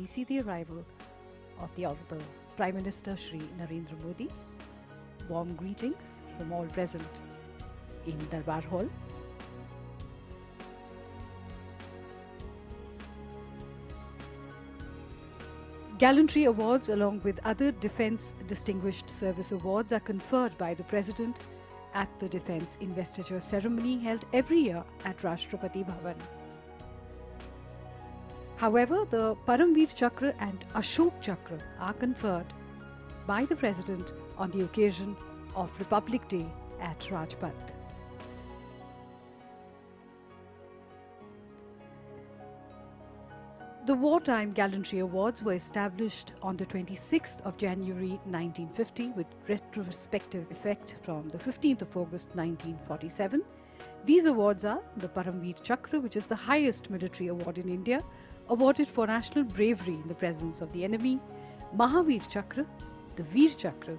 we see the arrival of the Honorable Prime Minister Shri Narendra Modi. Warm greetings from all present in Darbar Hall. Gallantry Awards along with other Defence Distinguished Service Awards are conferred by the President at the Defence Investiture Ceremony held every year at Rashtrapati Bhavan. However, the Paramvir Chakra and Ashok Chakra are conferred by the President on the occasion of Republic Day at Rajpath. The Wartime Gallantry Awards were established on the 26th of January 1950 with retrospective effect from the 15th of August 1947. These awards are the Paramvir Chakra, which is the highest military award in India, awarded for national bravery in the presence of the enemy, Mahavir Chakra, the Veer Chakra,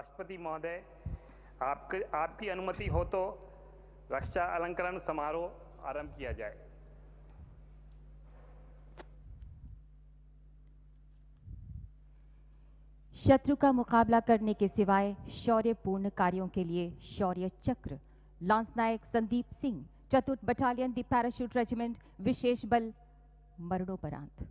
राष्ट्रपति महोदय आपके आपकी अनुमति हो तो रक्षा अलंकरण समारोह आरंभ किया जाए शत्रु का मुकाबला करने के सिवाय शौर्यपूर्ण कार्यों के लिए शौर्य चक्र लांस नायक संदीप सिंह चतुर्थ बटालियन दी पैराशूट रेजिमेंट विशेष बल मरणोपरांत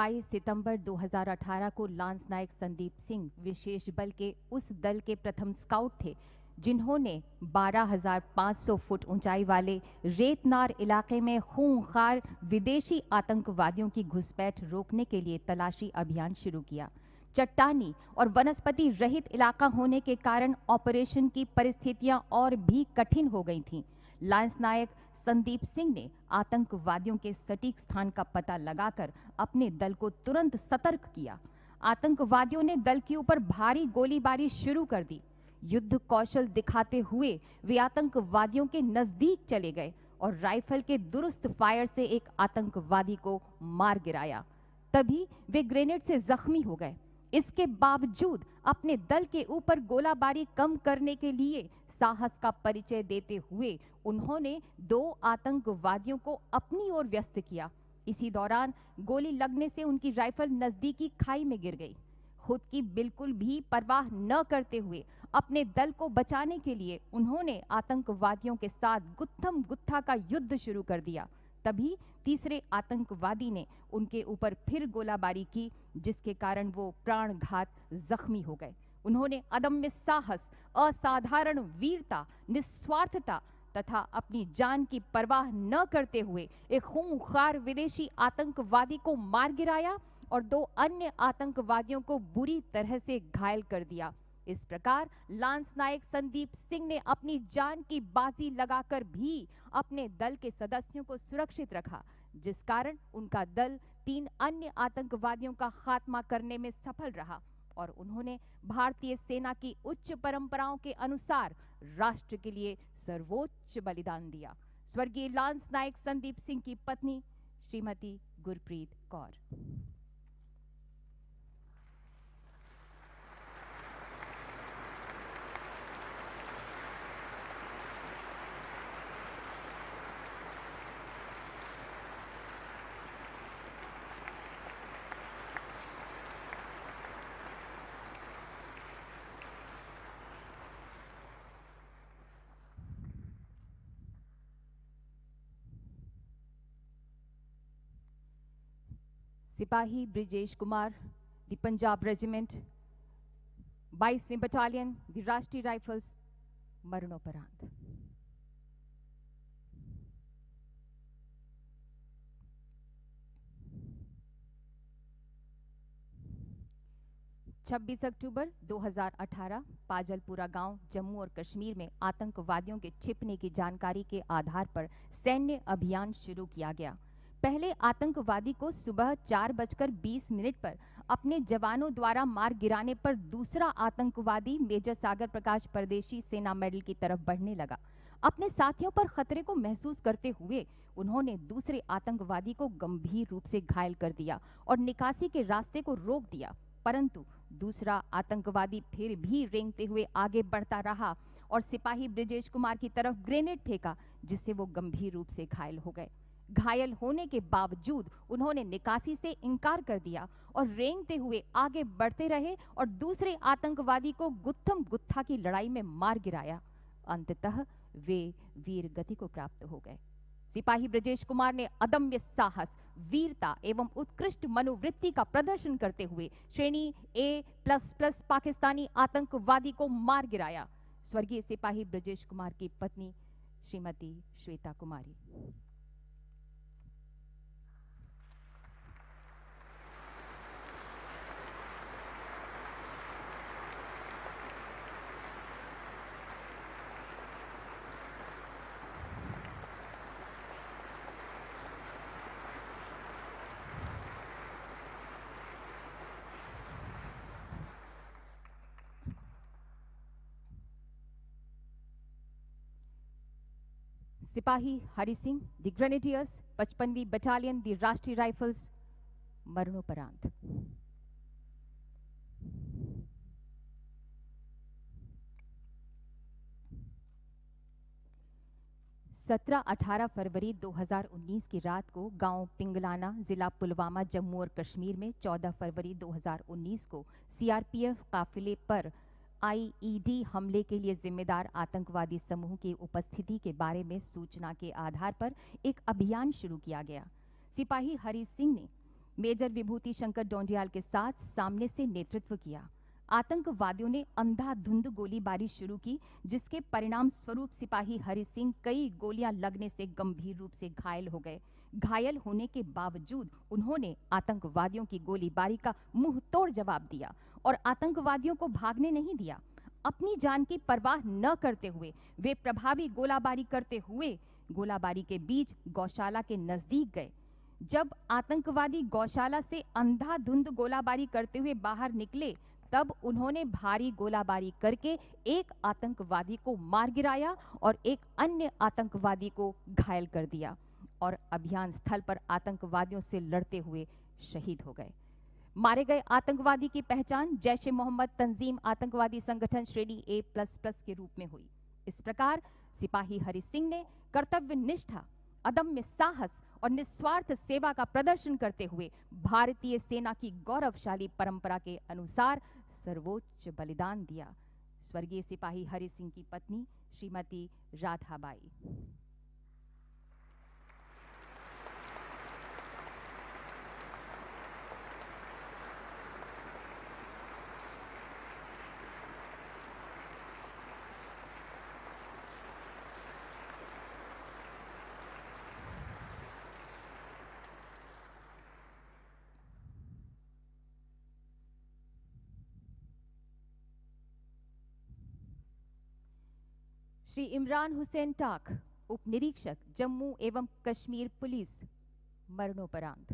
22 सितंबर 2018 को लांस नायक संदीप सिंह विशेष बल के उस दल के प्रथम स्काउट थे जिन्होंने 12,500 फुट ऊंचाई वाले रेतनार इलाके में खूंखार विदेशी आतंकवादियों की घुसपैठ रोकने के लिए तलाशी अभियान शुरू किया चट्टानी और वनस्पति रहित इलाका होने के कारण ऑपरेशन की परिस्थितियां और भी कठिन हो गई थीं लांस नायक संदीप सिंह ने आतंकवादियों के सटीक स्थान का पता लगाकर अपने दल को तुरंत सतर्क किया आतंकवादियों ने दल के ऊपर भारी गोलीबारी शुरू कर दी युद्ध कौशल दिखाते हुए वे आतंकवादियों के नजदीक चले गए और राइफल के दुरुस्त फायर से एक आतंकवादी को मार गिराया तभी वे ग्रेनेड से जख्मी हो गए इसके बावजूद अपने दल के ऊपर गोलाबारी कम करने के लिए साहस का परिचय देते हुए उन्होंने दो आतंकवादियों को अपनी ओर व्यस्त किया इसी दौरान गोली लगने से उनकी राइफल नजदीकी खाई में गिर गई खुद की बिल्कुल भी परवाह न करते हुए अपने दल को बचाने के लिए उन्होंने आतंकवादियों के साथ गुत्थम गुत्था का युद्ध शुरू कर दिया तभी तीसरे आतंकवादी ने उनके ऊपर फिर गोलाबारी की जिसके कारण वो प्राणघात जख्मी हो गए उन्होंने अदम्य साहस असाधारण वीरता निस्वार्थता तथा अपनी जान की परवाह न करते हुए एक खूंखार विदेशी आतंकवादी को मार गिराया और दो अन्य आतंकवादियों को बुरी तरह से घायल कर दिया इस प्रकार लांस नायक संदीप सिंह ने अपनी जान की बाजी लगाकर भी अपने दल के सदस्यों को सुरक्षित रखा जिस कारण उनका दल तीन अन्य आतंकवादियों का खात्मा करने में सफल रहा और उन्होंने भारतीय सेना की उच्च परंपराओं के अनुसार राष्ट्र के लिए सर्वोच्च बलिदान दिया स्वर्गीय लांस नायक संदीप सिंह की पत्नी श्रीमती गुरप्रीत कौर सिपाही Brijesh Kumar the Punjab Regiment, 22वीं Battalion, the राष्ट्रीय Rifles, मरणोपरांत छब्बीस अक्टूबर 2018 पाजलपुरा गांव जम्मू और कश्मीर में आतंकवादियों के छिपने की जानकारी के आधार पर सैन्य अभियान शुरू किया गया पहले आतंकवादी को सुबह चार बजकर बीस मिनट पर अपने जवानों द्वारा मार गिराने पर दूसरा आतंकवादी मेजर सागर प्रकाश परदेशी सेना मेडल की तरफ बढ़ने लगा अपने साथियों पर खतरे को महसूस करते हुए उन्होंने दूसरे आतंकवादी को गंभीर रूप से घायल कर दिया और निकासी के रास्ते को रोक दिया परंतु दूसरा आतंकवादी फिर भी रेंगते हुए आगे बढ़ता रहा और सिपाही ब्रिजेश कुमार की तरफ ग्रेनेड फेंका जिससे वो गंभीर रूप से घायल हो गए घायल होने के बावजूद उन्होंने निकासी से इनकार कर दिया और रेंगते हुए आगे बढ़ते रहे और दूसरे आतंकवादी को गुत्थम गुत्था की लड़ाई में मार गिराया अंततः वे वीर गति को प्राप्त हो गए सिपाही ब्रजेश कुमार ने अदम्य साहस वीरता एवं उत्कृष्ट मनोवृत्ति का प्रदर्शन करते हुए श्रेणी ए प्लस प्लस पाकिस्तानी आतंकवादी को मार गिराया स्वर्गीय सिपाही ब्रजेश कुमार की पत्नी श्रीमती श्वेता कुमारी सिपाही हरि सिंह द ग्रेनेडियर्स पचपनवी बटालियन द राष्ट्रीय राइफल्स मरणोपरांत सत्रह अठारह फरवरी 2019 की रात को गांव पिंगलाना जिला पुलवामा जम्मू और कश्मीर में 14 फरवरी 2019 को सीआरपीएफ काफिले पर आईईडी e हमले के लिए जिम्मेदार आतंकवादी समूह की उपस्थिति के बारे में सूचना के आधार पर एक अभियान शुरू किया गया सिपाही हरी सिंह ने मेजर विभूति शंकर डोंडियाल के साथ सामने से नेतृत्व किया आतंकवादियों ने अंधाधुंध गोलीबारी शुरू की जिसके परिणाम स्वरूप सिपाही हरि सिंह कई गोलियां लगने से गंभीर रूप से घायल हो गए घायल होने के बावजूद उन्होंने आतंकवादियों की गोलीबारी का मुंह तोड़ जवाब दिया और आतंकवादियों को भागने नहीं दिया अपनी जान की परवाह न करते हुए वे प्रभावी गोलाबारी करते हुए गोलाबारी के बीच गौशाला के नज़दीक गए जब आतंकवादी गौशाला से अंधाधुंध गोलाबारी करते हुए बाहर निकले तब उन्होंने भारी गोलाबारी करके एक आतंकवादी को मार गिराया और एक अन्य आतंकवादी को घायल कर दिया और अभियान स्थल पर आतंकवादियों से लड़ते हुए शहीद हो गए मारे गए आतंकवादी की पहचान जैश ए मोहम्मद तंजीम आतंकवादी संगठन श्रेणी ए प्लस प्लस के रूप में हुई इस प्रकार सिपाही हरि सिंह ने कर्तव्य निष्ठा अदम्य साहस और निस्वार्थ सेवा का प्रदर्शन करते हुए भारतीय सेना की गौरवशाली परंपरा के अनुसार सर्वोच्च बलिदान दिया स्वर्गीय सिपाही हरि सिंह की पत्नी श्रीमती राधाबाई श्री इमरान हुसैन टाक उप निरीक्षक जम्मू एवं कश्मीर पुलिस मरणोपरांत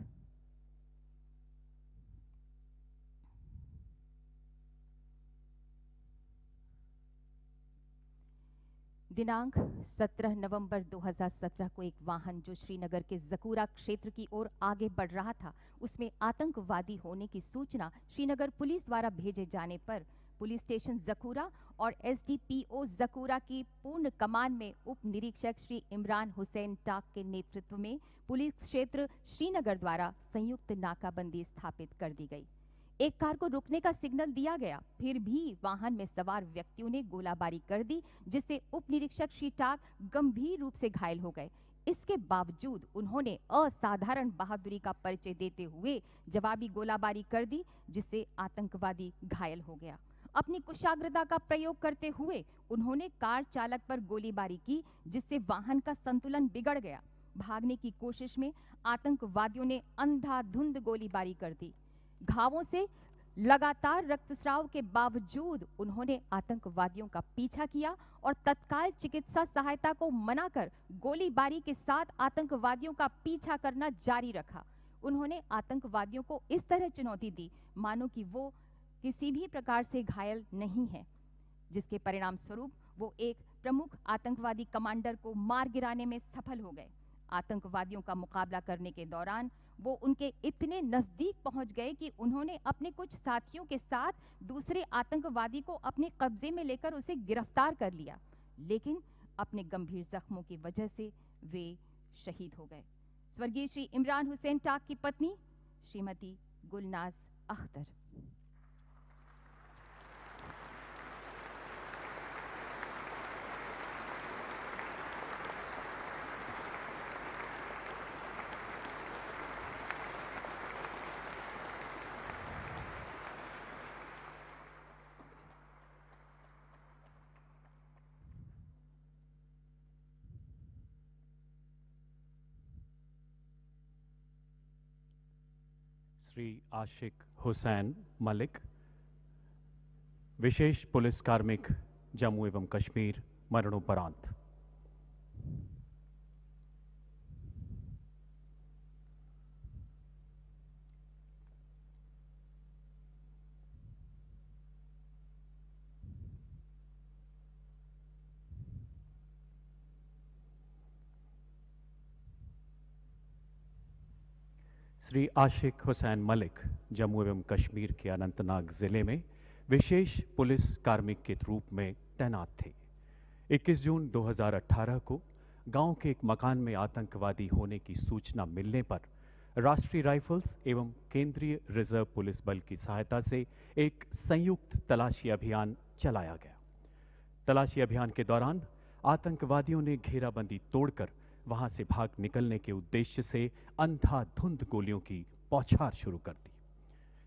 दिनांक 17 नवंबर 2017 को एक वाहन जो श्रीनगर के जकूरा क्षेत्र की ओर आगे बढ़ रहा था उसमें आतंकवादी होने की सूचना श्रीनगर पुलिस द्वारा भेजे जाने पर पुलिस स्टेशन जकूरा और एसडीपीओ जकूरा की पूर्ण कमान में उप निरीक्षक श्री इमरान हुसैन टाक के नेतृत्व में पुलिस क्षेत्र श्रीनगर द्वारा संयुक्त नाकाबंदी स्थापित कर दी गई एक कार को रुकने का सिग्नल दिया गया फिर भी वाहन में सवार व्यक्तियों ने गोलाबारी कर दी जिससे उप निरीक्षक श्री टाक गंभीर रूप से घायल हो गए इसके बावजूद उन्होंने असाधारण बहादुरी का परिचय देते हुए जवाबी गोलाबारी कर दी जिससे आतंकवादी घायल हो गया अपनी कुशाग्रता का प्रयोग करते हुए उन्होंने कार चालक पर गोलीबारी की जिससे वाहन का संतुलन बिगड़ गया भागने की कोशिश में आतंकवादियों ने अंधाधुंध गोलीबारी कर दी घावों से लगातार रक्तस्राव के बावजूद उन्होंने आतंकवादियों का पीछा किया और तत्काल चिकित्सा सहायता को मना कर गोलीबारी के साथ आतंकवादियों का पीछा करना जारी रखा उन्होंने आतंकवादियों को इस तरह चुनौती दी मानो कि वो किसी भी प्रकार से घायल नहीं है जिसके परिणाम स्वरूप वो एक प्रमुख आतंकवादी कमांडर को मार गिराने में सफल हो गए आतंकवादियों का मुकाबला करने के दौरान वो उनके इतने नज़दीक पहुंच गए कि उन्होंने अपने कुछ साथियों के साथ दूसरे आतंकवादी को अपने कब्जे में लेकर उसे गिरफ्तार कर लिया लेकिन अपने गंभीर जख्मों की वजह से वे शहीद हो गए स्वर्गीय श्री इमरान हुसैन टाक की पत्नी श्रीमती गुलनाज अख्तर श्री आशिक हुसैन मलिक विशेष पुलिस कार्मिक जम्मू एवं कश्मीर मरणोपरांत श्री आशिक हुसैन मलिक जम्मू एवं कश्मीर के अनंतनाग ज़िले में विशेष पुलिस कार्मिक के रूप में तैनात थे 21 जून 2018 को गांव के एक मकान में आतंकवादी होने की सूचना मिलने पर राष्ट्रीय राइफल्स एवं केंद्रीय रिजर्व पुलिस बल की सहायता से एक संयुक्त तलाशी अभियान चलाया गया तलाशी अभियान के दौरान आतंकवादियों ने घेराबंदी तोड़कर वहां से भाग निकलने के उद्देश्य से अंधाधुंध गोलियों की पौछार शुरू कर दी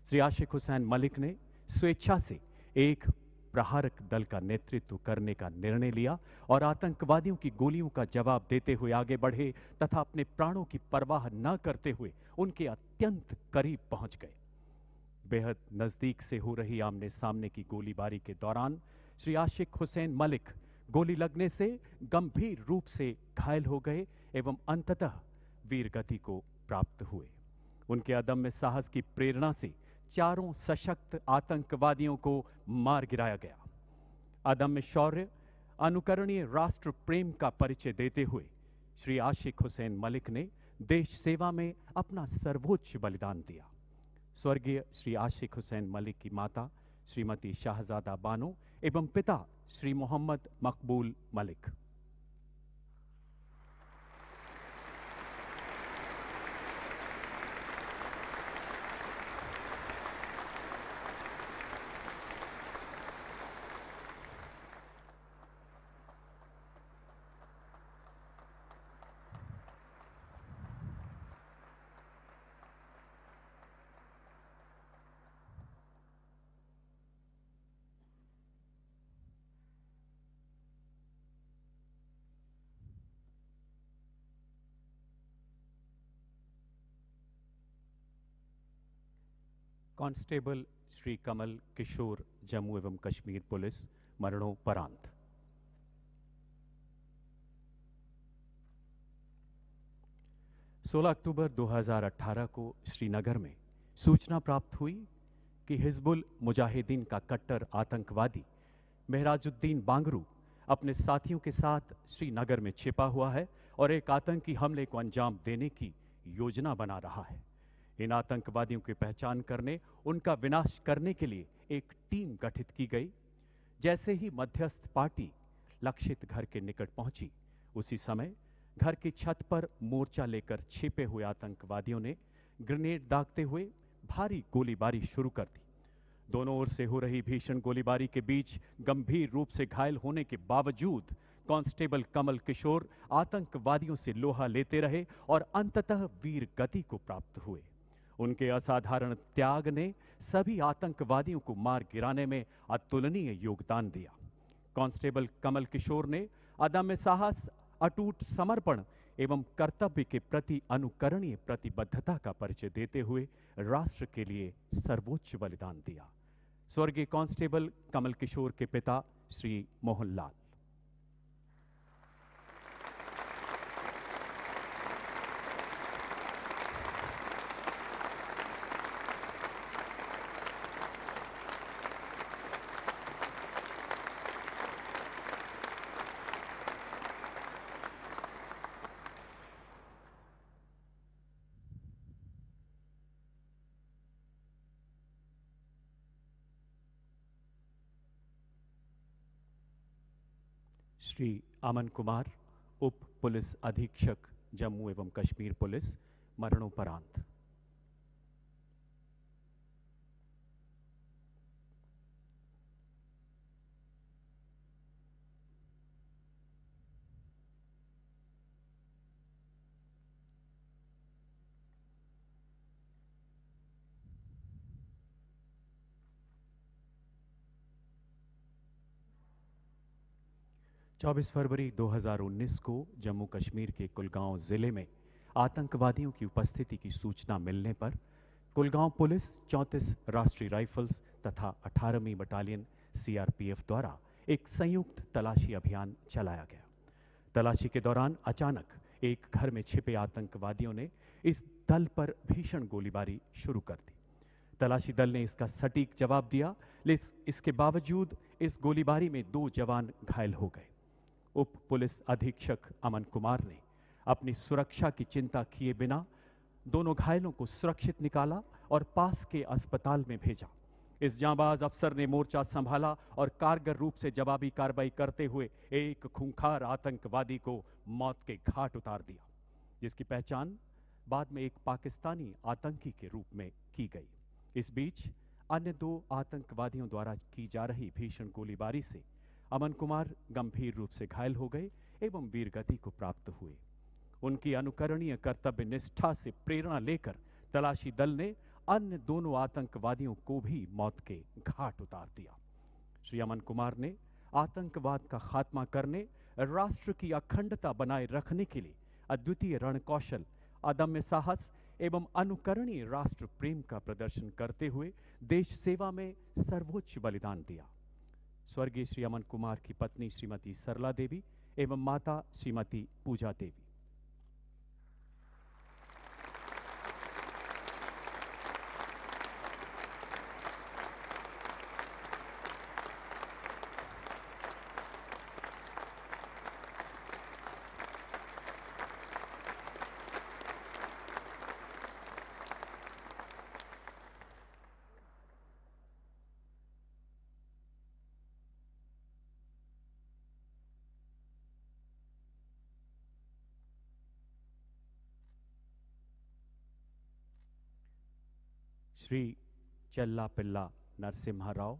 श्री आशिक हुसैन मलिक ने स्वेच्छा से एक प्रहारक दल का नेतृत्व करने का निर्णय लिया और आतंकवादियों की गोलियों का जवाब देते हुए आगे बढ़े तथा अपने प्राणों की परवाह न करते हुए उनके अत्यंत करीब पहुंच गए बेहद नज़दीक से हो रही आमने सामने की गोलीबारी के दौरान श्री आशिक हुसैन मलिक गोली लगने से गंभीर रूप से घायल हो गए एवं अंततः वीर गति को प्राप्त हुए उनके अदम्य साहस की प्रेरणा से चारों सशक्त आतंकवादियों को मार गिराया गया अदम्य शौर्य अनुकरणीय राष्ट्र प्रेम का परिचय देते हुए श्री आशिक हुसैन मलिक ने देश सेवा में अपना सर्वोच्च बलिदान दिया स्वर्गीय श्री आशिक हुसैन मलिक की माता श्रीमती शाहजादा बानो एवं पिता श्री मोहम्मद मकबूल मलिक कांस्टेबल श्री कमल किशोर जम्मू एवं कश्मीर पुलिस मरणोपरांत सोलह अक्टूबर 2018 को श्रीनगर में सूचना प्राप्त हुई कि हिजबुल मुजाहिदीन का कट्टर आतंकवादी मेहराजुद्दीन बांगरू अपने साथियों के साथ श्रीनगर में छिपा हुआ है और एक आतंकी हमले को अंजाम देने की योजना बना रहा है इन आतंकवादियों की पहचान करने उनका विनाश करने के लिए एक टीम गठित की गई जैसे ही मध्यस्थ पार्टी लक्षित घर के निकट पहुंची उसी समय घर की छत पर मोर्चा लेकर छिपे हुए आतंकवादियों ने ग्रेनेड दागते हुए भारी गोलीबारी शुरू कर दी दोनों ओर से हो रही भीषण गोलीबारी के बीच गंभीर रूप से घायल होने के बावजूद कांस्टेबल कमल किशोर आतंकवादियों से लोहा लेते रहे और अंततः वीर गति को प्राप्त हुए उनके असाधारण त्याग ने सभी आतंकवादियों को मार गिराने में अतुलनीय योगदान दिया कांस्टेबल कमल किशोर ने अदम्य साहस अटूट समर्पण एवं कर्तव्य के प्रति अनुकरणीय प्रतिबद्धता का परिचय देते हुए राष्ट्र के लिए सर्वोच्च बलिदान दिया स्वर्गीय कांस्टेबल कमल किशोर के पिता श्री मोहनलाल श्री अमन कुमार उप पुलिस अधीक्षक जम्मू एवं कश्मीर पुलिस मरणोपरांत 24 फरवरी 2019 को जम्मू कश्मीर के कुलगांव ज़िले में आतंकवादियों की उपस्थिति की सूचना मिलने पर कुलगांव पुलिस 34 राष्ट्रीय राइफल्स तथा 18वीं बटालियन सीआरपीएफ द्वारा एक संयुक्त तलाशी अभियान चलाया गया तलाशी के दौरान अचानक एक घर में छिपे आतंकवादियों ने इस दल पर भीषण गोलीबारी शुरू कर दी तलाशी दल ने इसका सटीक जवाब दिया लेकिन इसके बावजूद इस गोलीबारी में दो जवान घायल हो गए उप पुलिस अधीक्षक अमन कुमार ने अपनी सुरक्षा की चिंता किए बिना दोनों घायलों को सुरक्षित निकाला और पास के अस्पताल में भेजा इस जाबाज अफसर ने मोर्चा संभाला और कारगर रूप से जवाबी कार्रवाई करते हुए एक खूंखार आतंकवादी को मौत के घाट उतार दिया जिसकी पहचान बाद में एक पाकिस्तानी आतंकी के रूप में की गई इस बीच अन्य दो आतंकवादियों द्वारा की जा रही भीषण गोलीबारी से अमन कुमार गंभीर रूप से घायल हो गए एवं वीरगति को प्राप्त हुए उनकी अनुकरणीय कर्तव्य निष्ठा से प्रेरणा लेकर तलाशी दल ने अन्य दोनों आतंकवादियों को भी मौत के घाट उतार दिया श्री अमन कुमार ने आतंकवाद का खात्मा करने राष्ट्र की अखंडता बनाए रखने के लिए अद्वितीय रणकौशल अदम्य साहस एवं अनुकरणीय राष्ट्र प्रेम का प्रदर्शन करते हुए देश सेवा में सर्वोच्च बलिदान दिया स्वर्गीय श्री अमन कुमार की पत्नी श्रीमती सरला देवी एवं माता श्रीमती पूजा देवी Chella Pilla Narsimha Rao,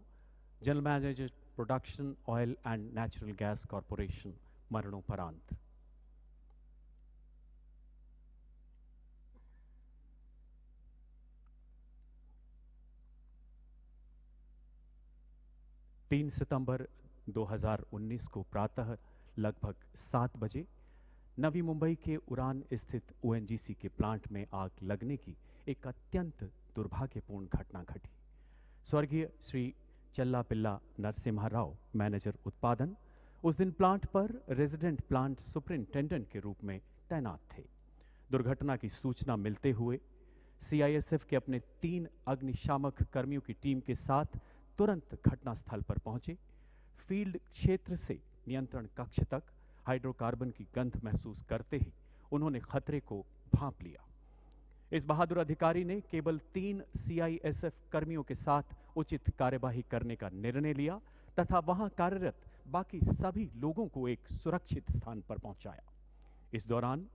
General Manager, Production, Oil and Natural Gas Corporation, Marunoparant. तीन सितंबर 2019 को प्रातः लगभग सात बजे नवी मुंबई के उड़ान स्थित ओएनजीसी के प्लांट में आग लगने की एक अत्यंत दुर्भाग्यपूर्ण घटना घटी स्वर्गीय श्री चल्ला पिल्ला नरसिम्हा राव मैनेजर उत्पादन उस दिन प्लांट पर रेजिडेंट प्लांट सुपरिंटेंडेंट के रूप में तैनात थे दुर्घटना की सूचना मिलते हुए सीआईएसएफ के अपने तीन अग्निशामक कर्मियों की टीम के साथ तुरंत घटनास्थल पर पहुंचे फील्ड क्षेत्र से नियंत्रण कक्ष तक हाइड्रोकार्बन की गंध महसूस करते ही उन्होंने खतरे को भांप लिया इस बहादुर अधिकारी ने केवल तीन सीआईएसएफ कर्मियों के साथ उचित कार्यवाही करने का निर्णय लिया तथा वहां कार्यरत बाकी सभी लोगों को एक सुरक्षित स्थान पर पहुंचाया इस दौरान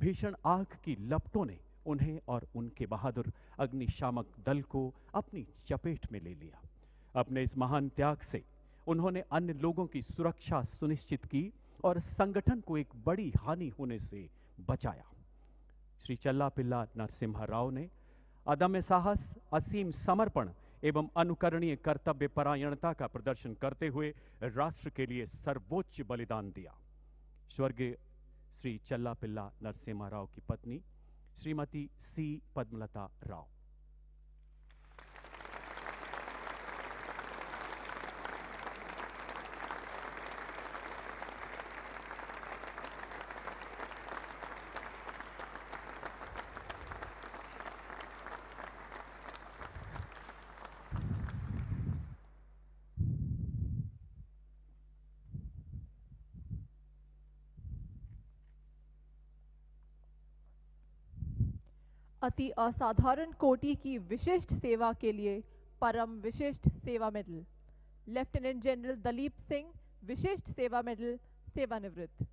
भीषण आग की लपटों ने उन्हें और उनके बहादुर अग्निशामक दल को अपनी चपेट में ले लिया अपने इस महान त्याग से उन्होंने अन्य लोगों की सुरक्षा सुनिश्चित की और संगठन को एक बड़ी हानि होने से बचाया श्री चल्ला पिल्ला नरसिम्हा राव ने अदम्य साहस असीम समर्पण एवं अनुकरणीय कर्तव्य परायणता का प्रदर्शन करते हुए राष्ट्र के लिए सर्वोच्च बलिदान दिया स्वर्गीय श्री चल्ला पिल्ला नरसिम्हा राव की पत्नी श्रीमती सी पद्मलता राव अति असाधारण कोटि की विशिष्ट सेवा के लिए Param Vishisht Seva medal lieutenant general Dalip Singh Vishisht Seva medal सेवानिवृत्त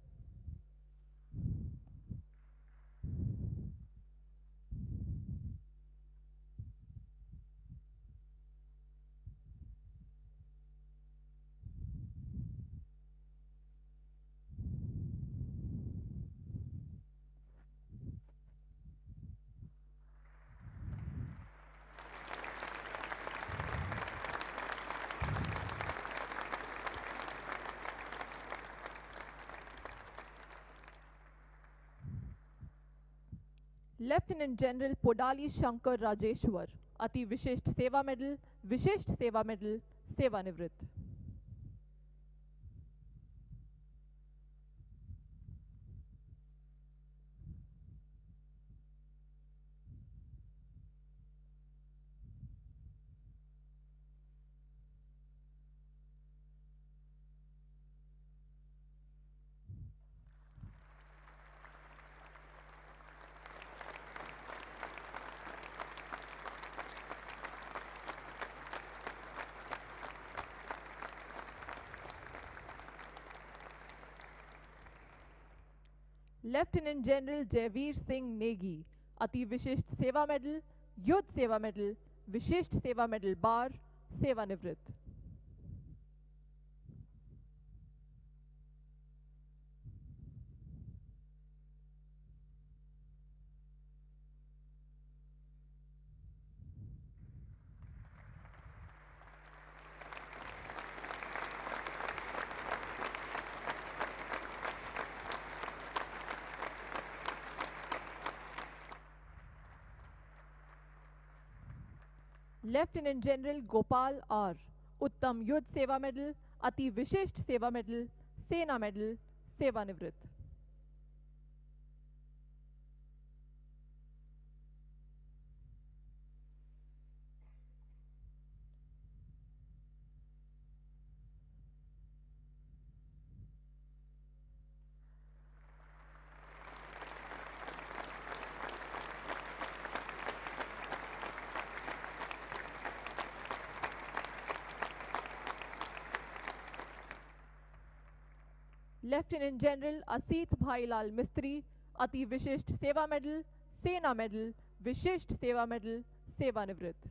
lieutenant general Podali Shankar Rajeshwar Ati Vishisht Seva medal Vishisht Seva medal सेवानिवृत्त lieutenant general Jaiveer Singh Negi Ati Vishisht Seva medal युद्ध सेवा मेडल विशिष्ट सेवा मेडल बार सेवानिवृत्त लेफ्टिनेंट जनरल गोपाल और उत्तम युद्ध सेवा मेडल अति विशिष्ट सेवा मेडल सेना मेडल सेवानिवृत्त लेफ्टिनेंट जनरल असीत भाईलाल मिस्त्री अति Vishisht Seva medal Sena medal Vishisht Seva medal सेवानिवृत्त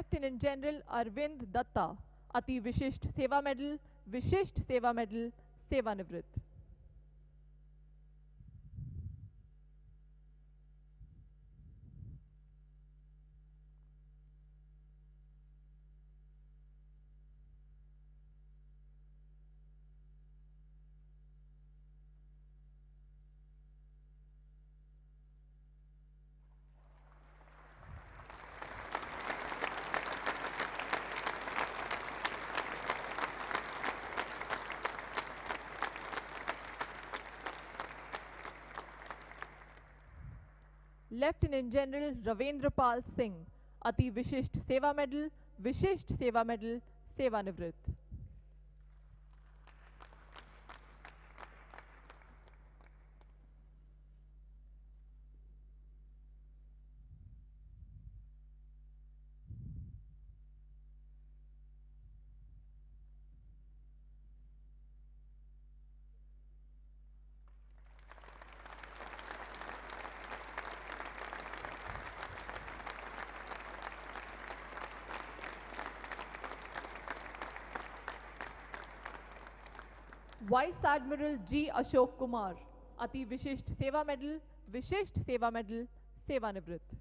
लेफ्टिनेंट जनरल अरविंद दत्ता अति विशिष्ट सेवा मेडल विशिष्ट सेवा मेडल सेवानिवृत्त lieutenant general Ravindra Pal Singh Ati Vishisht Seva medal Vishisht Seva medal सेवानिवृत्त vice admiral G Ashok Kumar Ati Vishisht Seva medal Vishisht Seva medal सेवानिवृत्त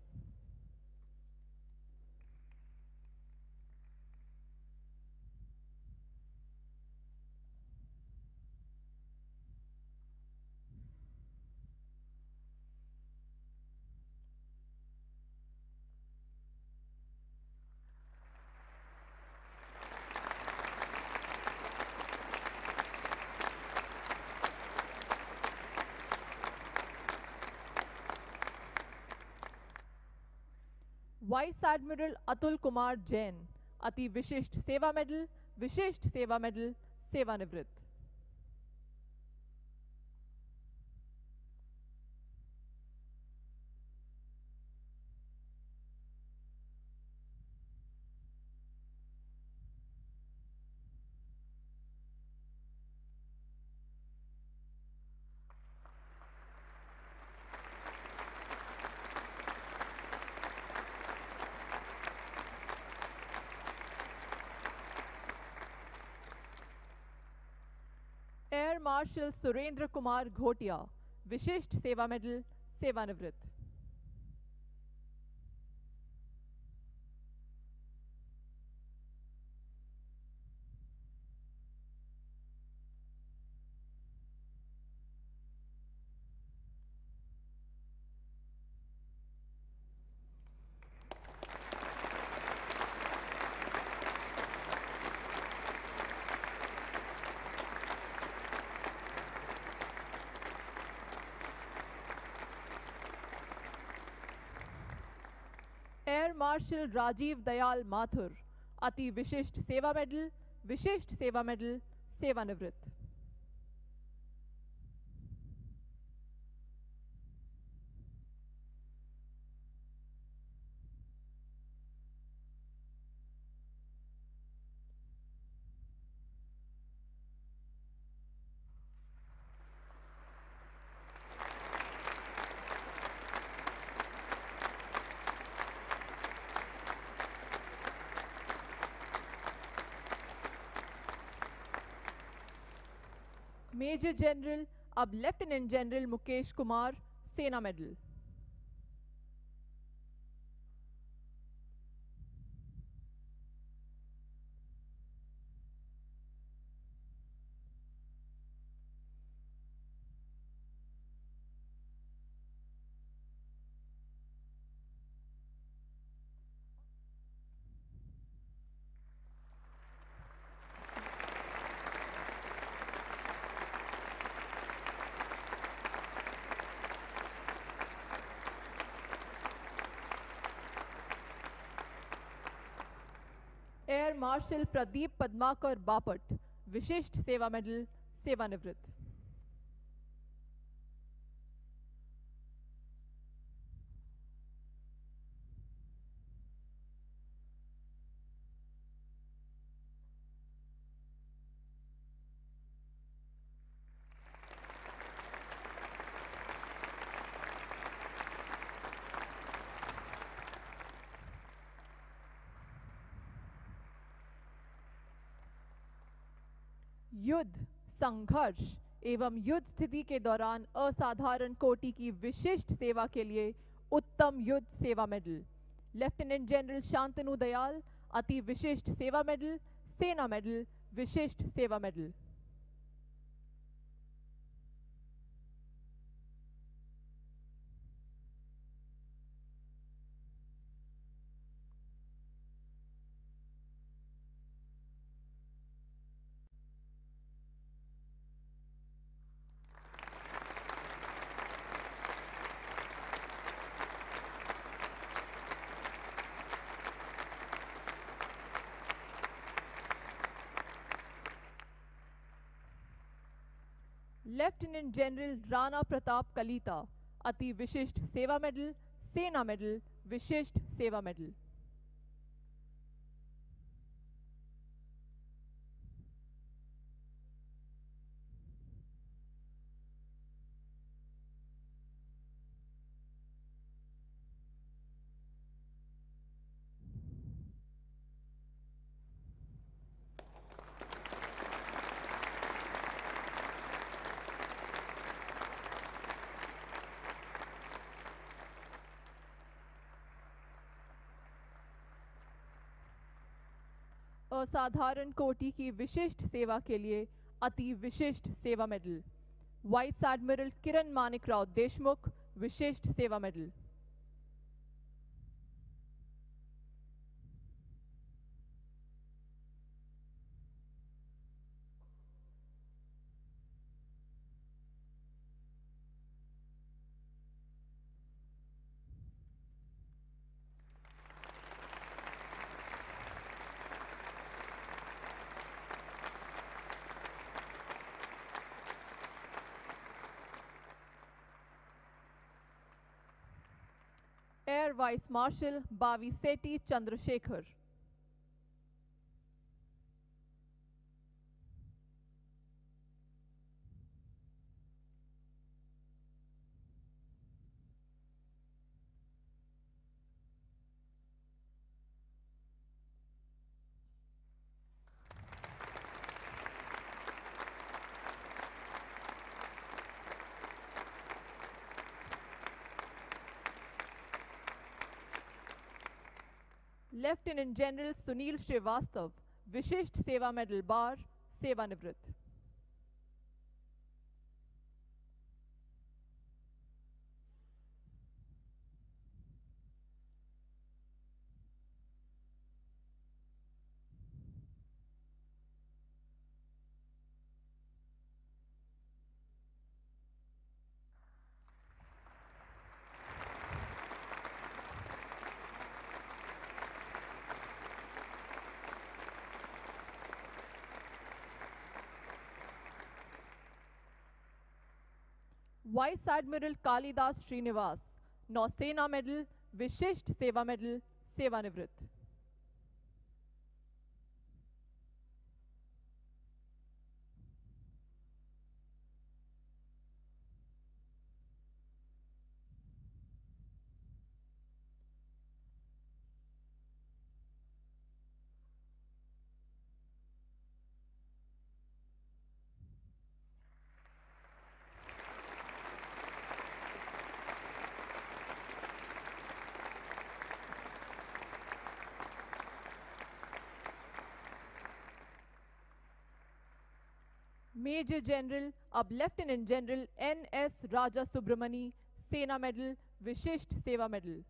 vice admiral Atul Kumar Jain Ati Vishisht Seva medal Vishisht Seva medal सेवानिवृत्त मार्शल सुरेंद्र कुमार घोटिया विशिष्ट सेवा मेडल सेवानिवृत्त air marshal Rajeev Dayal Mathur Ati Vishisht Seva medal Vishisht Seva medal सेवानिवृत्त Major General, अब Lieutenant General Mukesh Kumar, Sena Medal. Marshal Pradeep Padmakar Bapat Vishisht Seva medal सेवानिवृत्त युद्ध संघर्ष एवं युद्ध स्थिति के दौरान असाधारण कोटि की विशिष्ट सेवा के लिए Uttam Yuddh Seva medal lieutenant general Shantanu Dayal Ati Vishisht Seva medal Sena medal Vishisht Seva medal lieutenant general Rana Pratap Kalita Ati Vishisht Seva medal Sena medal Vishisht Seva medal असाधारण कोटि की विशिष्ट सेवा के लिए Ati Vishisht Seva medal vice admiral Kiran Manik Rao Deshmukh Vishisht Seva medal vice marshal बावी सेटी Chandrashekhar lieutenant general Sunil Srivastava Vishisht Seva medal बार सेवानिवृत्त वाइस एडमिरल कालिदास श्रीनिवास नौसेना मेडल विशिष्ट सेवा मेडल सेवानिवृत्त मेजर जनरल अब lieutenant general N S Raja Subramani Sena medal Vishisht Seva medal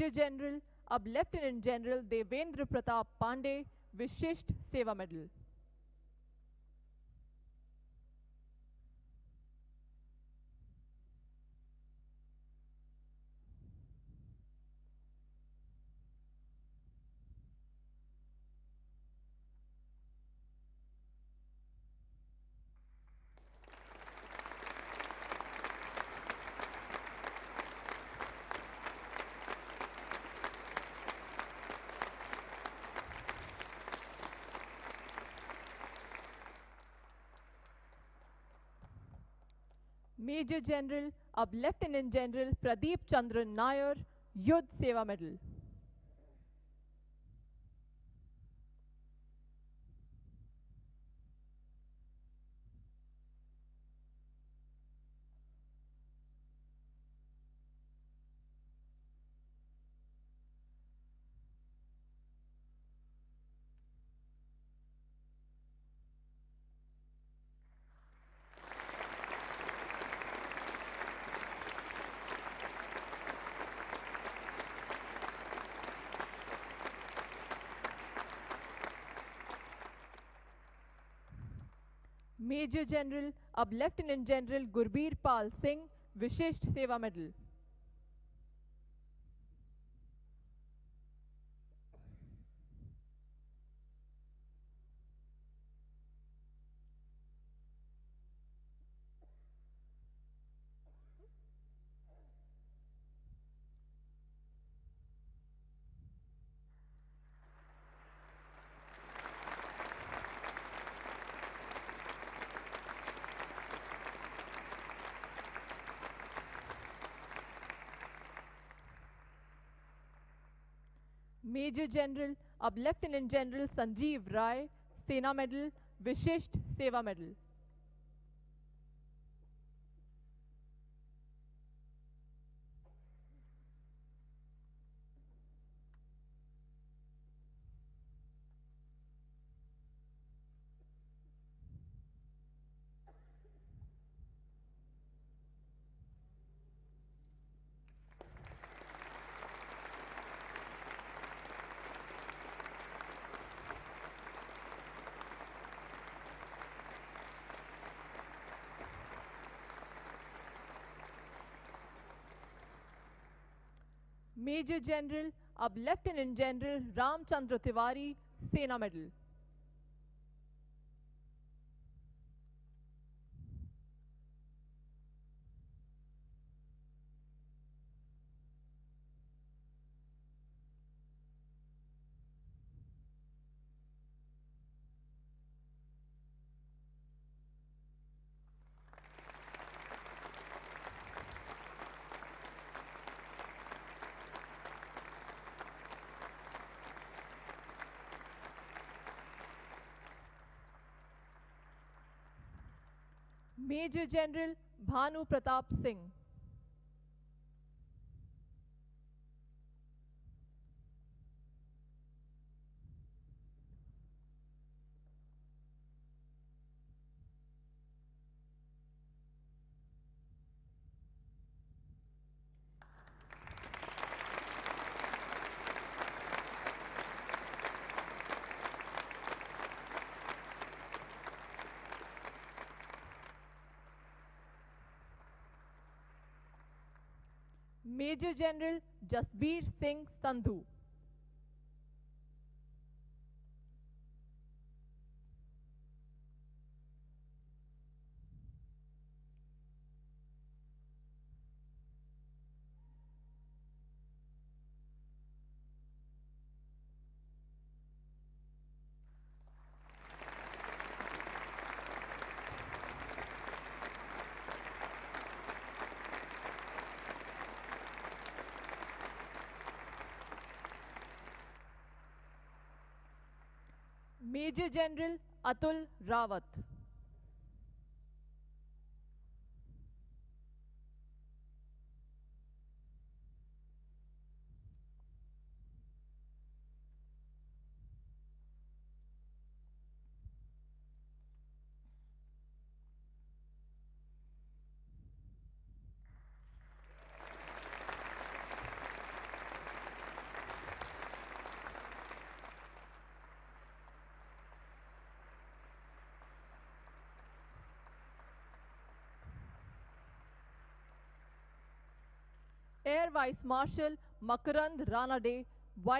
major general अब lieutenant general Devendra Pratap Pandey Vishisht Seva medal major general अब lieutenant general Pradeep Chandra Nair Yuddh Seva medal major general अब lieutenant general Gurbir Pal Singh Vishisht Seva medal major general अब lieutenant general Sanjeev Rai Sena medal Vishisht Seva medal major general अब lieutenant general Ramchandra Tiwari सेना medal major general Bhanu Pratap Singh Major General Jasbir Singh Sandhu. Major general Atul Rawat Air Vice Marshal Makarand Ranade,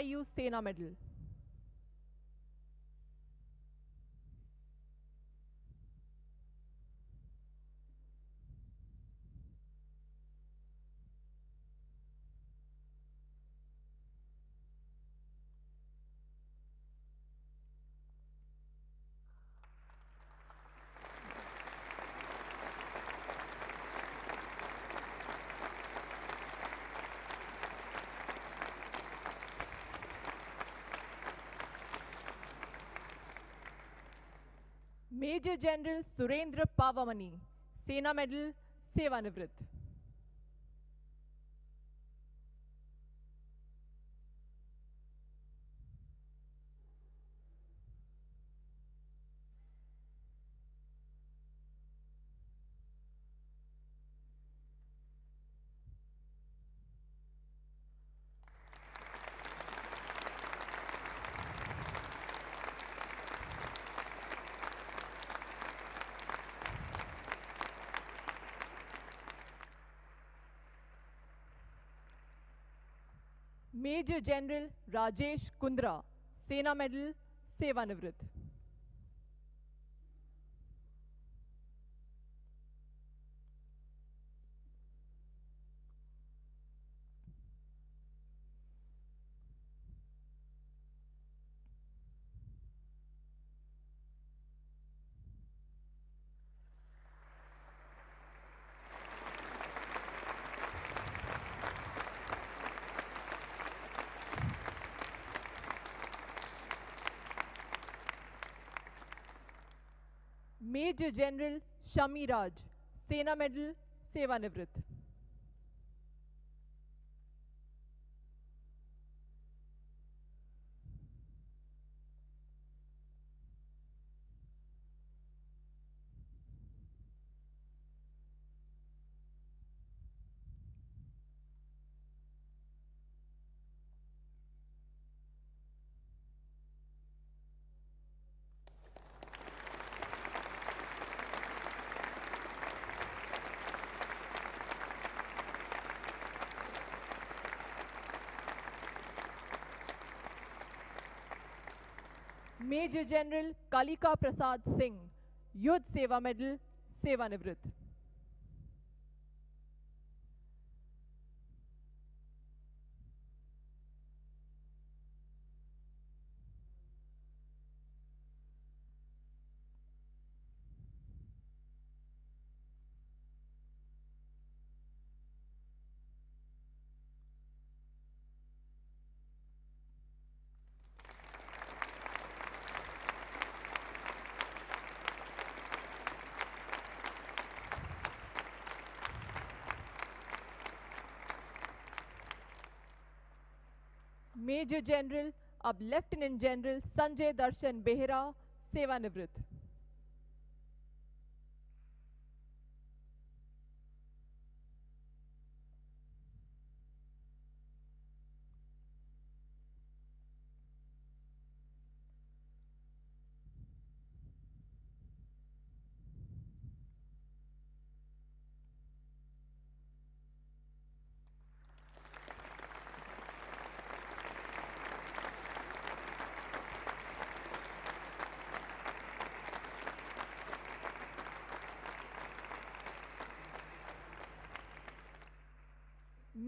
YU Sena Medal. Major general Surendra Pavamani Sena medal सेवानिवृत्त major general Rajesh Kundra सेना medal सेवानिवृत्त major general Shami राज Sena medal सेवानिवृत्त major general Kalika Prasad Singh Yuddh Seva medal सेवानिवृत्त major general अब lieutenant general Sanjay Darshan Behera सेवानिवृत्त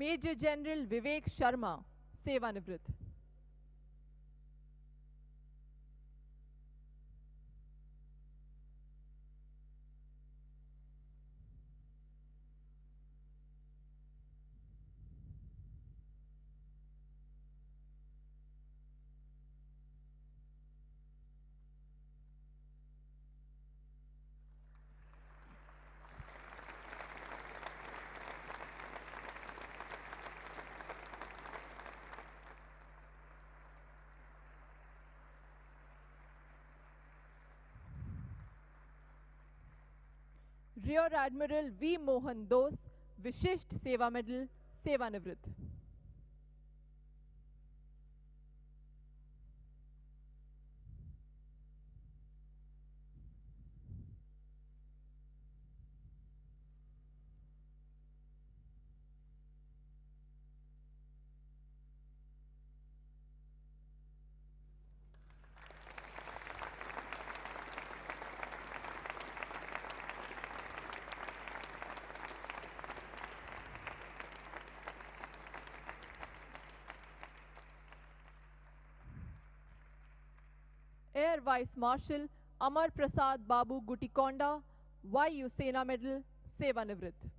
major general Vivek Sharma सेवानिवृत्त rear admiral V Mohan Doss Vishisht Seva medal सेवानिवृत्त air vice marshal Amar Prasad Babu Gutikonda Vayu Sena medal सेवानिवृत्त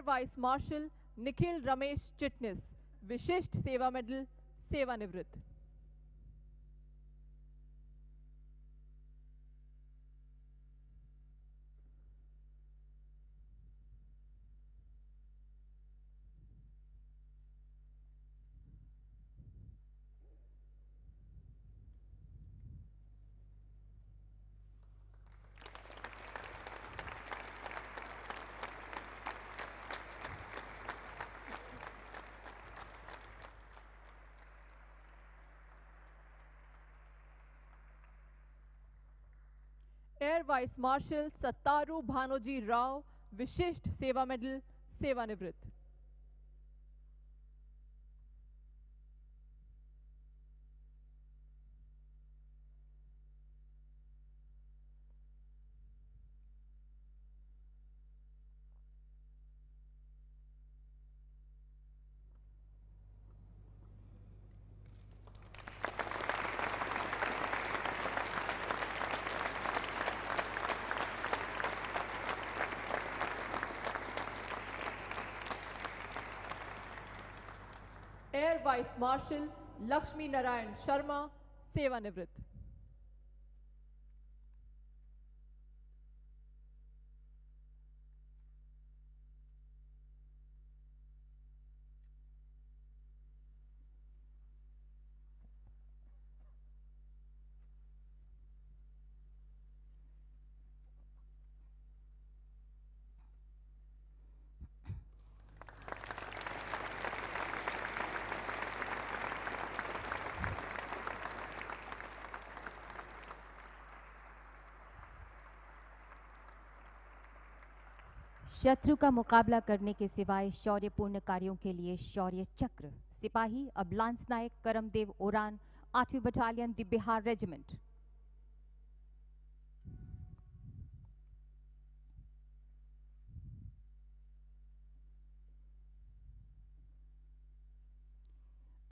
retire vice marshal Nikhil Ramesh Chitnis Vishisht Seva medal सेवानिवृत्त air vice marshal Sattaru Bhanoji Rao Vishisht Seva medal सेवानिवृत्त वाइस मार्शल लक्ष्मी नारायण शर्मा सेवानिवृत्त शत्रु का मुकाबला करने के सिवाय शौर्यपूर्ण कार्यों के लिए शौर्य चक्र सिपाही अब लांस नायक करमदेव ओरान आठवीं बटालियन दि बिहार रेजिमेंट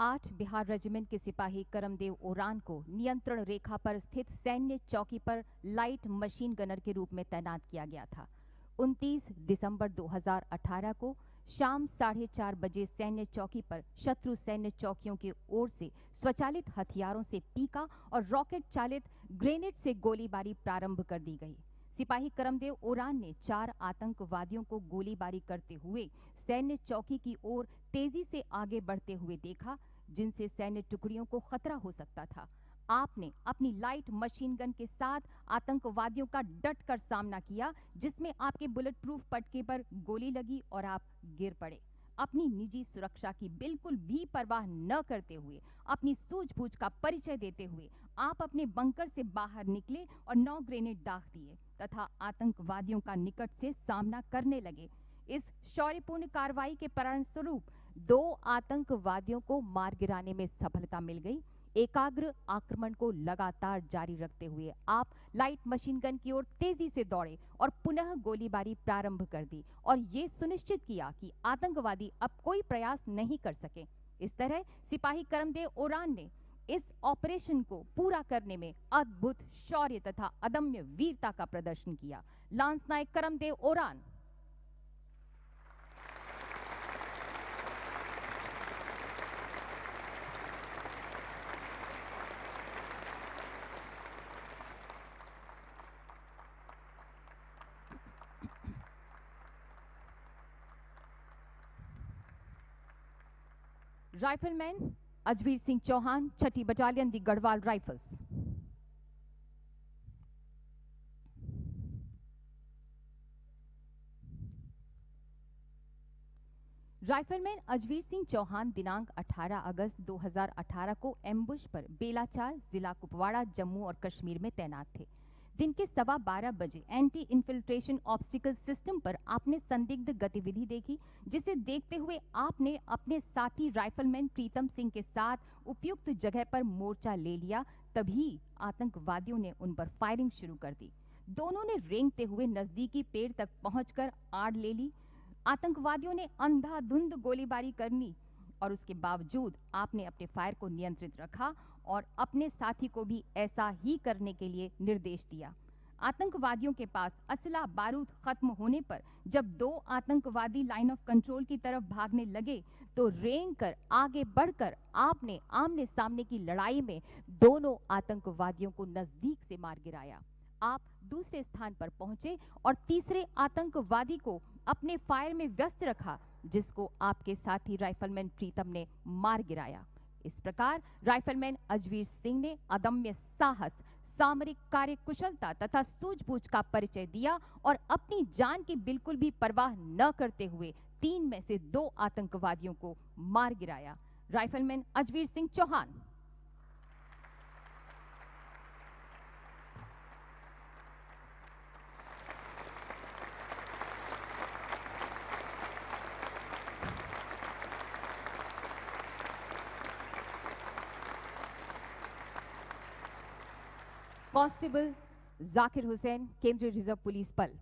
आठ बिहार रेजिमेंट के सिपाही करमदेव ओरान को नियंत्रण रेखा पर स्थित सैन्य चौकी पर लाइट मशीन गनर के रूप में तैनात किया गया था 29 दिसंबर 2018 को शाम साढ़े चार बजे सैन्य चौकी पर शत्रु सैन्य चौकियों की ओर से स्वचालित हथियारों से पीका और रॉकेट चालित ग्रेनेड से गोलीबारी प्रारंभ कर दी गई सिपाही करमदेव ओरान ने चार आतंकवादियों को गोलीबारी करते हुए सैन्य चौकी की ओर तेजी से आगे बढ़ते हुए देखा जिनसे सैन्य टुकड़ियों को खतरा हो सकता था आपने अपनी लाइट मशीन गन के साथ आतंकवादियों का डट कर सामना किया जिसमें आपके बुलेट प्रूफ पटके पर गोली लगी और आप गिर पड़े अपनी निजी सुरक्षा की बिल्कुल भी परवाह न करते हुए अपनी सूझबूझ का परिचय देते हुए आप अपने बंकर से बाहर निकले और नौ ग्रेनेड दाग दिए तथा आतंकवादियों का निकट से सामना करने लगे इस शौर्यपूर्ण कार्रवाई के परिणाम स्वरूप दो आतंकवादियों को मार गिराने में सफलता मिल गई एकाग्र आक्रमण को लगातार जारी रखते हुए आप लाइट मशीन गन की ओर तेजी से दौड़े और पुनः गोलीबारी प्रारंभ कर दी और ये सुनिश्चित किया कि आतंकवादी अब कोई प्रयास नहीं कर सके इस तरह सिपाही करमदेव ओरान ने इस ऑपरेशन को पूरा करने में अद्भुत शौर्य तथा अदम्य वीरता का प्रदर्शन किया लांस नायक करमदेव ओरान राइफलमैन अजवीर सिंह चौहान छठी battalion the Garhwal rifles rifleman Ajveer Singh Chauhan दिनांक 18 अगस्त 2018 को एम्बुश पर बेलाचार जिला कुपवाड़ा जम्मू और कश्मीर में तैनात थे दिन के सवा बारह बजे एंटी इन्फिल्ट्रेशन ऑब्स्टिकल सिस्टम पर आपने संदिग्ध गतिविधि देखी जिसे देखते हुए आपने अपने साथी राइफलमैन प्रीतम सिंह के साथ उपयुक्त जगह पर मोर्चा ले लिया तभी आतंकवादियों ने उन पर फायरिंग शुरू कर दी दोनों ने रेंगते हुए नजदीकी पेड़ तक पहुंचकर आड़ ले ली आतंकवादियों ने अंधाधुंध गोलीबारी करनी और उसके बावजूद आपने अपने फायर को नियंत्रित रखा और अपने साथी को भी ऐसा ही करने के लिए निर्देश दिया आतंकवादियों के पास असला बारूद खत्म होने पर जब दो आतंकवादी लाइन ऑफ कंट्रोल की तरफ भागने लगे तो रेंग कर आगे बढ़कर आपने आमने सामने की लड़ाई में दोनों आतंकवादियों को नजदीक से मार गिराया आप दूसरे स्थान पर पहुंचे और तीसरे आतंकवादी को अपने फायर में व्यस्त रखा जिसको आपके साथी राइफलमैन प्रीतम ने मार गिराया इस प्रकार राइफलमैन अजवीर सिंह ने अदम्य साहस सामरिक कार्य कुशलता तथा सूझबूझ का परिचय दिया और अपनी जान की बिल्कुल भी परवाह न करते हुए तीन में से दो आतंकवादियों को मार गिराया राइफलमैन अजवीर सिंह चौहान कांस्टेबल जाकिर हुसैन केंद्रीय रिजर्व पुलिस बल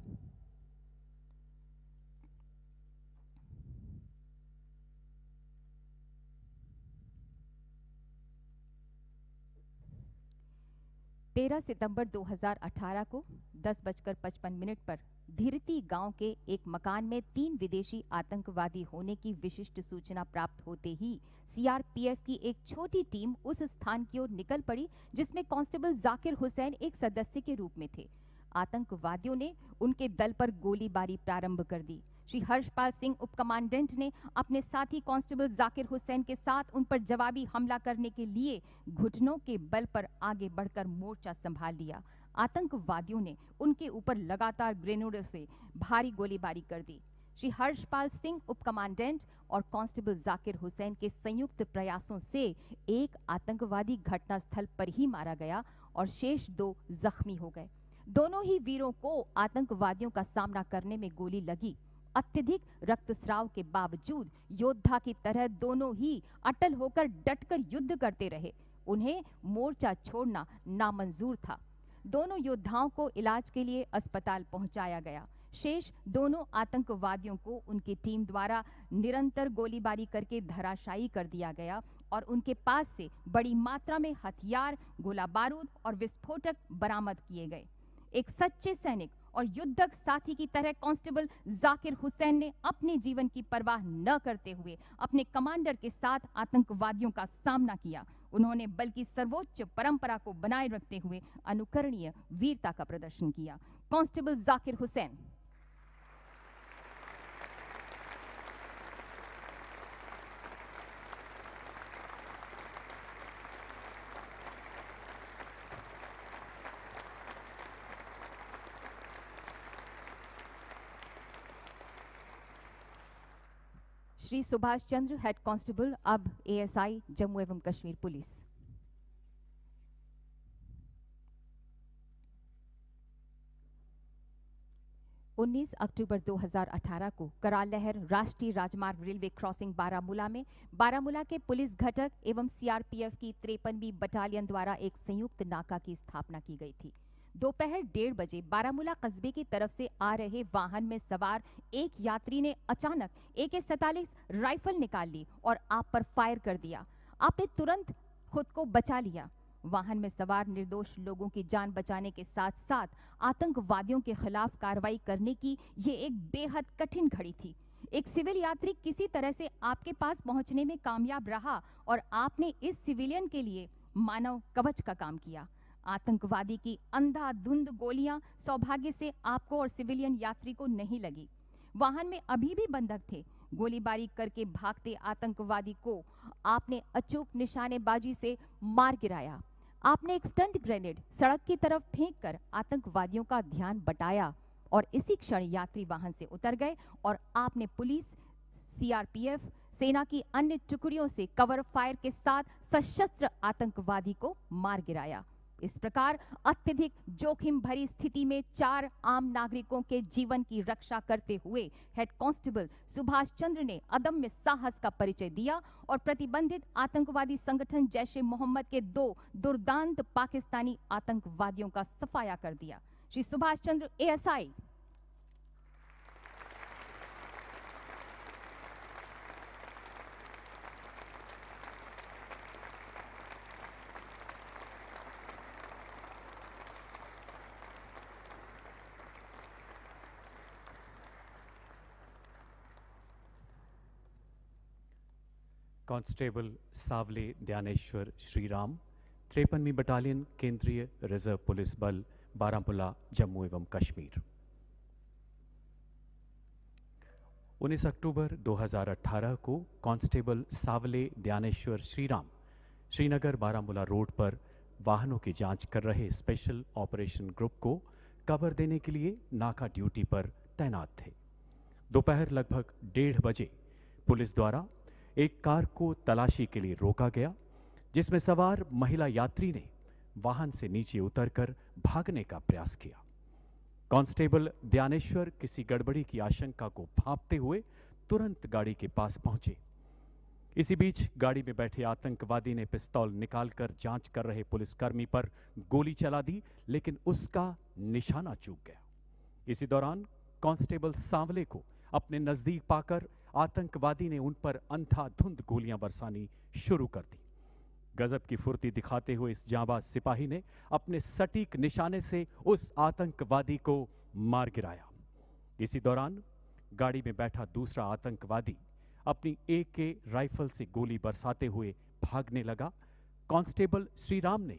तेरह सितंबर 2018 को दस बजकर पचपन मिनट पर धीरती गांव के एक मकान में तीन विदेशी आतंकवादी होने की विशिष्ट सूचना प्राप्त होते ही सीआरपीएफ की एक छोटी टीम उस स्थान की ओर निकल पड़ी जिसमें कांस्टेबल जाकिर हुसैन एक सदस्य के रूप में थे आतंकवादियों ने उनके दल पर गोलीबारी प्रारंभ कर दी श्री हर्षपाल सिंह उप कमांडेंट ने अपने साथी कांस्टेबल जाकिर हुसैन के साथ उन पर जवाबी हमला करने के लिए घुटनों के बल पर आगे बढ़कर मोर्चा संभाल लिया आतंकवादियों ने उनके ऊपर लगातार ग्रेनेडों से भारी गोलीबारी कर दी श्री हर्षपाल सिंह उप कमांडेंट और कांस्टेबल जाकिर हुसैन के संयुक्त प्रयासों से एक आतंकवादी घटनास्थल पर ही मारा गया और शेष दो जख्मी हो गए दोनों ही वीरों को आतंकवादियों का सामना करने में गोली लगी अत्यधिक रक्तस्राव के बावजूद योद्धा की तरह दोनों ही अटल होकर डटकर युद्ध करते रहे उन्हें मोर्चा छोड़ना नामंजूर था दोनों योद्धाओं को इलाज के लिए अस्पताल पहुंचाया गया शेष दोनों आतंकवादियों को उनकी टीम द्वारा निरंतर गोलीबारी करके धराशायी कर दिया गया और उनके पास से बड़ी मात्रा में हथियार गोला बारूद और विस्फोटक बरामद किए गए एक सच्चे सैनिक और युद्धक साथी की तरह कांस्टेबल जाकिर हुसैन ने अपने जीवन की परवाह न करते हुए अपने कमांडर के साथ आतंकवादियों का सामना किया उन्होंने बल्कि सर्वोच्च परंपरा को बनाए रखते हुए अनुकरणीय वीरता का प्रदर्शन किया constable Zakir Hussain Shri Subhash Chandra head constable अब एएसआई जम्मू एवं कश्मीर पुलिस उन्नीस अक्टूबर 2018 को करालहर राष्ट्रीय राजमार्ग रेलवे क्रॉसिंग बारामूला में बारामूला के पुलिस घटक एवं सीआरपीएफ की तिरपनवी बटालियन द्वारा एक संयुक्त नाका की स्थापना की गई थी दोपहर डेढ़ बजे बारामूला कस्बे की तरफ से आ रहे वाहन में सवार एक यात्री ने अचानक ए के सैतालीस राइफल निकाल ली और आप पर फायर कर दिया आपने तुरंत खुद को बचा लिया वाहन में सवार निर्दोष लोगों की जान बचाने के साथ साथ आतंकवादियों के खिलाफ कार्रवाई करने की ये एक बेहद कठिन घड़ी थी एक सिविल यात्री किसी तरह से आपके पास पहुंचने में कामयाब रहा और आपने इस सिविलियन के लिए मानव कवच का काम किया आतंकवादी की अंधाधुंध गोलियां सौभाग्य से आपको और सिविलियन यात्री को नहीं लगी वाहन में अभी भी बंधक थे गोलीबारी करके भागते आतंकवादी को आपने अचूक निशानेबाजी से मार गिराया आपने एक स्टंट ग्रेनेड सड़क की तरफ फेंक कर आतंकवादियों का ध्यान बटाया और इसी क्षण यात्री वाहन से उतर गए और आपने पुलिस सीआरपीएफ सेना की अन्य टुकड़ियों से कवर फायर के साथ सशस्त्र आतंकवादी को मार गिराया इस प्रकार अत्यधिक जोखिम भरी स्थिति में चार आम नागरिकों के जीवन की रक्षा करते हुए हेड कांस्टेबल सुभाष चंद्र ने अदम्य साहस का परिचय दिया और प्रतिबंधित आतंकवादी संगठन जैश ए मोहम्मद के दो दुर्दांत पाकिस्तानी आतंकवादियों का सफाया कर दिया श्री सुभाष चंद्र एएसआई कांस्टेबल सावले दयानेश्वर श्रीराम त्रेपनवी बटालियन केंद्रीय रिजर्व पुलिस बल बारामूला जम्मू एवं कश्मीर 19 अक्टूबर 2018 को कांस्टेबल सावले दयानेश्वर श्रीराम श्रीनगर बारामूला रोड पर वाहनों की जांच कर रहे स्पेशल ऑपरेशन ग्रुप को कवर देने के लिए नाका ड्यूटी पर तैनात थे दोपहर लगभग डेढ़ बजे पुलिस द्वारा एक कार को तलाशी के लिए रोका गया जिसमें सवार महिला यात्री ने वाहन से नीचे उतरकर भागने का प्रयास किया कांस्टेबल दयानेश्वर किसी गड़बड़ी की आशंका को भापते हुए तुरंत गाड़ी के पास पहुंचे इसी बीच गाड़ी में बैठे आतंकवादी ने पिस्तौल निकालकर जांच कर रहे पुलिसकर्मी पर गोली चला दी लेकिन उसका निशाना चूक गया इसी दौरान कांस्टेबल सांवले को अपने नजदीक पाकर आतंकवादी ने उन पर अंधाधुंध गोलियां बरसानी शुरू कर दी गजब की फुर्ती दिखाते हुए इस जाबाज सिपाही ने अपने सटीक निशाने से उस आतंकवादी को मार गिराया इसी दौरान गाड़ी में बैठा दूसरा आतंकवादी अपनी ए के राइफल से गोली बरसाते हुए भागने लगा कांस्टेबल श्रीराम ने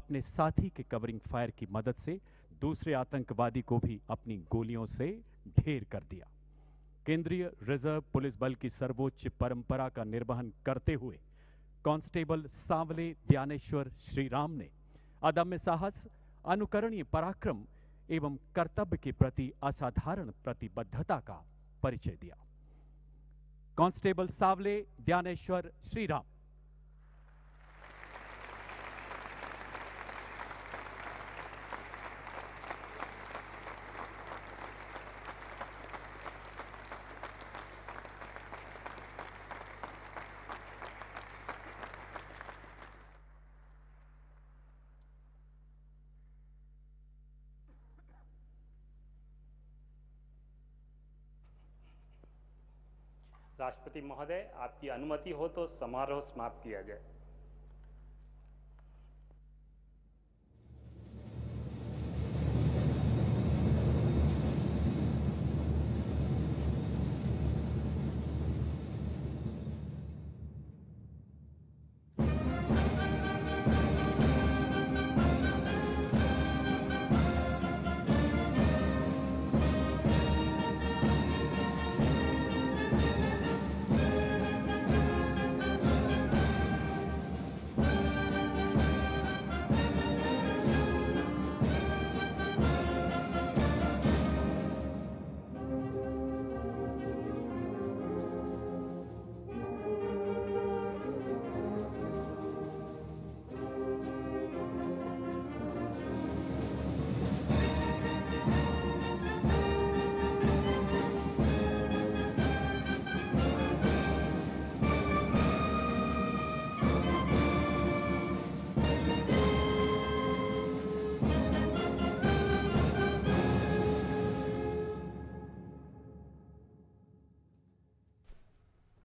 अपने साथी के कवरिंग फायर की मदद से दूसरे आतंकवादी को भी अपनी गोलियों से ढेर कर दिया केंद्रीय रिजर्व पुलिस बल की सर्वोच्च परंपरा का निर्वहन करते हुए कांस्टेबल सांवले ज्ञानेश्वर श्रीराम ने अदम्य साहस अनुकरणीय पराक्रम एवं कर्तव्य के प्रति असाधारण प्रतिबद्धता का परिचय दिया कांस्टेबल सावले ज्ञानेश्वर श्रीराम राष्ट्रपति महोदय आपकी अनुमति हो तो समारोह समाप्त किया जाए